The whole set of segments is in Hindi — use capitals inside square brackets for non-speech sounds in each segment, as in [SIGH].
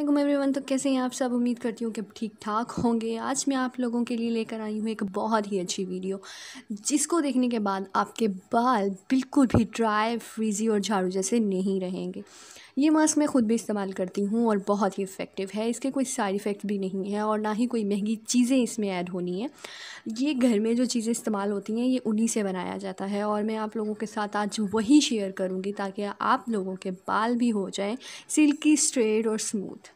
वालेकुम एवरीवन तो कैसे हैं आप सब उम्मीद करती हूँ कि ठीक ठाक होंगे आज मैं आप लोगों के लिए लेकर आई हूँ एक बहुत ही अच्छी वीडियो जिसको देखने के बाद आपके बाल बिल्कुल भी ड्राई फ्रीजी और झाड़ू जैसे नहीं रहेंगे ये मास्क मैं ख़ुद भी इस्तेमाल करती हूँ और बहुत ही इफ़ेक्टिव है इसके कोई साइड इफ़ेक्ट भी नहीं है और ना ही कोई महंगी चीज़ें इसमें ऐड होनी है ये घर में जो चीज़ें इस्तेमाल होती हैं ये उन्हीं से बनाया जाता है और मैं आप लोगों के साथ आज वही शेयर करूँगी ताकि आप लोगों के बाल भी हो जाएँ सिल्की स्ट्रेट और स्मूथ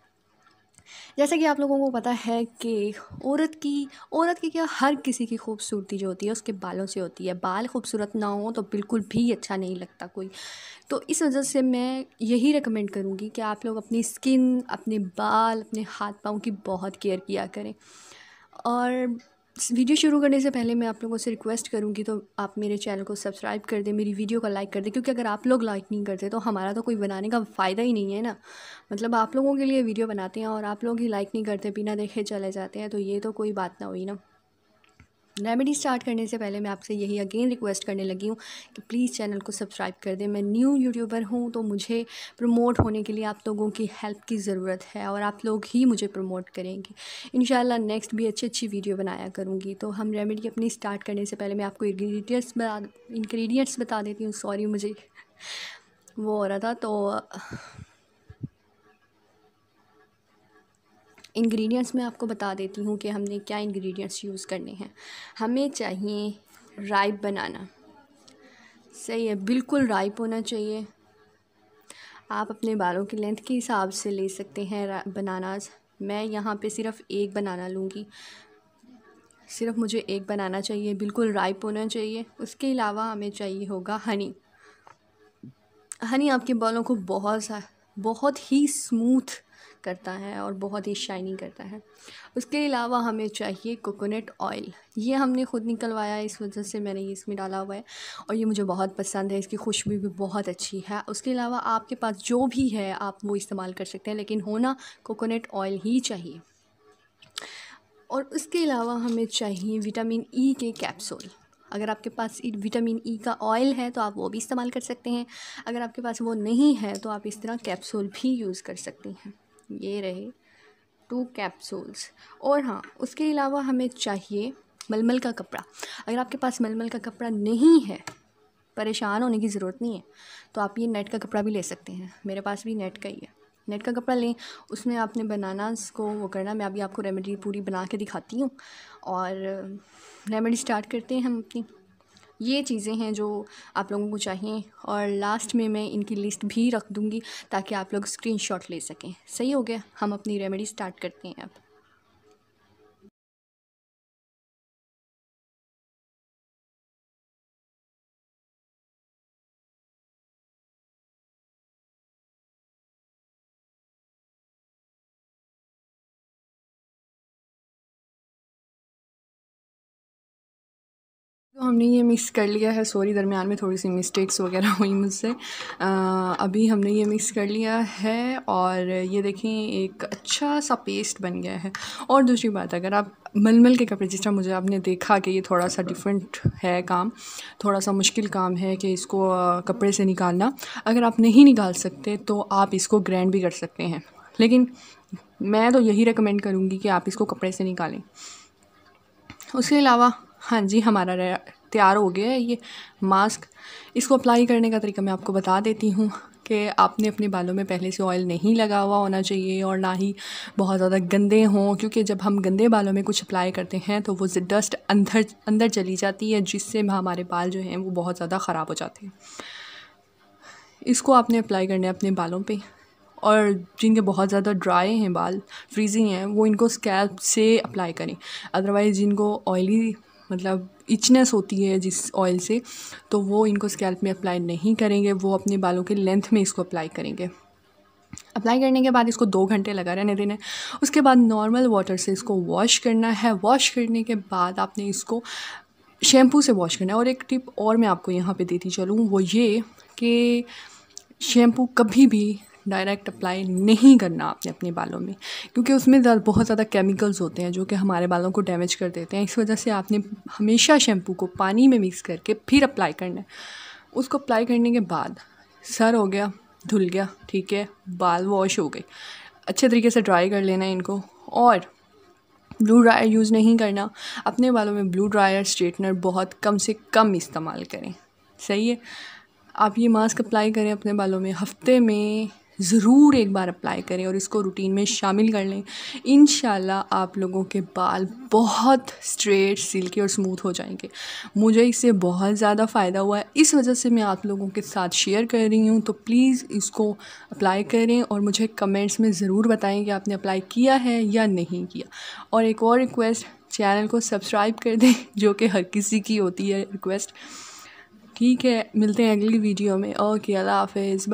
जैसा कि आप लोगों को पता है कि औरत की औरत की क्या हर किसी की खूबसूरती जो होती है उसके बालों से होती है बाल खूबसूरत ना हो तो बिल्कुल भी अच्छा नहीं लगता कोई तो इस वजह से मैं यही रिकमेंड करूँगी कि आप लोग अपनी स्किन अपने बाल अपने हाथ पाँव की बहुत केयर किया करें और वीडियो शुरू करने से पहले मैं आप लोगों से रिक्वेस्ट करूँगी तो आप मेरे चैनल को सब्सक्राइब कर दें मेरी वीडियो को लाइक कर दें क्योंकि अगर आप लोग लाइक नहीं करते तो हमारा तो कोई बनाने का फ़ायदा ही नहीं है ना मतलब आप लोगों के लिए वीडियो बनाते हैं और आप लोग ही लाइक नहीं करते बिना देखे चले जाते हैं तो ये तो कोई बात ना हुई ना रेमेडी स्टार्ट करने से पहले मैं आपसे यही अगेन रिक्वेस्ट करने लगी हूँ कि प्लीज़ चैनल को सब्सक्राइब कर दें मैं न्यू यूट्यूबर हूँ तो मुझे प्रमोट होने के लिए आप लोगों की हेल्प की ज़रूरत है और आप लोग ही मुझे प्रमोट करेंगे इन नेक्स्ट भी अच्छी अच्छी वीडियो बनाया करूँगी तो हम रेमेडी अपनी स्टार्ट करने से पहले मैं आपको इन्ग्रीडियंट्स बता इन्ग्रीडियंट्स बता देती हूँ सॉरी मुझे वो हो रहा था तो इंग्रेडिएंट्स मैं आपको बता देती हूँ कि हमने क्या इंग्रेडिएंट्स यूज़ करने हैं हमें चाहिए राइप बनाना सही है बिल्कुल राइप होना चाहिए आप अपने बालों की लेंथ के हिसाब से ले सकते हैं बनानाज मैं यहाँ पे सिर्फ़ एक बनाना लूँगी सिर्फ मुझे एक बनाना चाहिए बिल्कुल राइप होना चाहिए उसके अलावा हमें चाहिए होगा हनी हनी आपके बालों को बहुत सा बहुत ही स्मूथ करता है और बहुत ही शाइनिंग करता है उसके अलावा हमें चाहिए कोकोनट ऑयल ये हमने ख़ुद निकलवाया है इस वजह से मैंने ये इसमें डाला हुआ है और ये मुझे बहुत पसंद है इसकी खुशबू भी बहुत अच्छी है उसके अलावा आपके पास जो भी है आप वो इस्तेमाल कर सकते हैं लेकिन होना कोकोनट ऑयल ही चाहिए और उसके अलावा हमें चाहिए विटामिन ई e के कैप्सूल अगर आपके पास विटामिन ई e का ऑयल है तो आप वो भी इस्तेमाल कर सकते हैं अगर आपके पास वो नहीं है तो आप इस तरह कैप्सूल भी यूज़ कर सकती हैं ये रहे टू कैप्सूल्स और हाँ उसके अलावा हमें चाहिए मलमल का कपड़ा अगर आपके पास मलमल का कपड़ा नहीं है परेशान होने की ज़रूरत नहीं है तो आप ये नेट का कपड़ा भी ले सकते हैं मेरे पास भी नेट का ही है नेट का कपड़ा लें उसमें आपने बनानास को वो करना मैं अभी आपको रेमेडी पूरी बना के दिखाती हूँ और रेमेडी स्टार्ट करते हैं हम अपनी ये चीज़ें हैं जो आप लोगों को चाहिए और लास्ट में मैं इनकी लिस्ट भी रख दूँगी ताकि आप लोग स्क्रीनशॉट ले सकें सही हो गया हम अपनी रेमेडी स्टार्ट करते हैं अब हमने ये मिक्स कर लिया है सॉरी दरमियान में थोड़ी सी मिस्टेक्स वगैरह हुई मुझसे अभी हमने ये मिक्स कर लिया है और ये देखें एक अच्छा सा पेस्ट बन गया है और दूसरी बात अगर आप मलमल के कपड़े जिस तरह मुझे आपने देखा कि ये थोड़ा सा डिफरेंट है काम थोड़ा सा मुश्किल काम है कि इसको कपड़े से निकालना अगर आप नहीं निकाल सकते तो आप इसको ग्रैंड भी कर सकते हैं लेकिन मैं तो यही रिकमेंड करूँगी कि आप इसको कपड़े से निकालें उसके अलावा हाँ जी हमारा तैयार हो गया है ये मास्क इसको अप्लाई करने का तरीका मैं आपको बता देती हूँ कि आपने अपने बालों में पहले से ऑयल नहीं लगा हुआ होना चाहिए और ना ही बहुत ज़्यादा गंदे हों क्योंकि जब हम गंदे बालों में कुछ अप्लाई करते हैं तो वो डस्ट अंदर अंदर चली जाती है जिससे हमारे बाल जो हैं वो बहुत ज़्यादा ख़राब हो जाते हैं इसको आपने अप्लाई करना है अपने बालों पर और जिनके बहुत ज़्यादा ड्राई हैं बाल फ्रीजिंग हैं वो इनको स्कैल्प से अप्लाई करें अदरवाइज़ जिनको ऑयली मतलब इचनेस होती है जिस ऑयल से तो वो इनको स्कैल्प में अप्लाई नहीं करेंगे वो अपने बालों के लेंथ में इसको अप्लाई करेंगे अप्लाई करने के बाद इसको दो घंटे लगा रहने देना है उसके बाद नॉर्मल वाटर से इसको वॉश करना है वॉश करने के बाद आपने इसको शैम्पू से वॉश करना है और एक टिप और मैं आपको यहाँ पे देती चलूँ वो ये कि शैम्पू कभी भी डायरेक्ट अप्लाई नहीं करना आपने अपने बालों में क्योंकि उसमें बहुत ज़्यादा केमिकल्स होते हैं जो कि हमारे बालों को डैमेज कर देते हैं इस वजह से आपने हमेशा शैम्पू को पानी में मिक्स करके फिर अप्लाई करना है उसको अप्लाई करने के बाद सर हो गया धुल गया ठीक है बाल वॉश हो गए अच्छे तरीके से ड्राई कर लेना है इनको और ब्लू ड्रायर यूज़ नहीं करना अपने बालों में ब्लू ड्रायर स्ट्रेटनर बहुत कम से कम इस्तेमाल करें सही है आप ये मास्क अप्लाई करें अपने बालों में हफ्ते में ज़रूर एक बार अप्लाई करें और इसको रूटीन में शामिल कर लें इन आप लोगों के बाल बहुत स्ट्रेट सिल्की और स्मूथ हो जाएंगे मुझे इससे बहुत ज़्यादा फ़ायदा हुआ है इस वजह से मैं आप लोगों के साथ शेयर कर रही हूँ तो प्लीज़ इसको अप्लाई करें और मुझे कमेंट्स में ज़रूर बताएं कि आपने अप्लाई किया है या नहीं किया और एक और रिक्वेस्ट चैनल को सब्सक्राइब कर दें [LAUGHS] जो कि हर किसी की होती है रिक्वेस्ट ठीक है मिलते हैं अगली वीडियो में ओके अल्लाह हाफिज़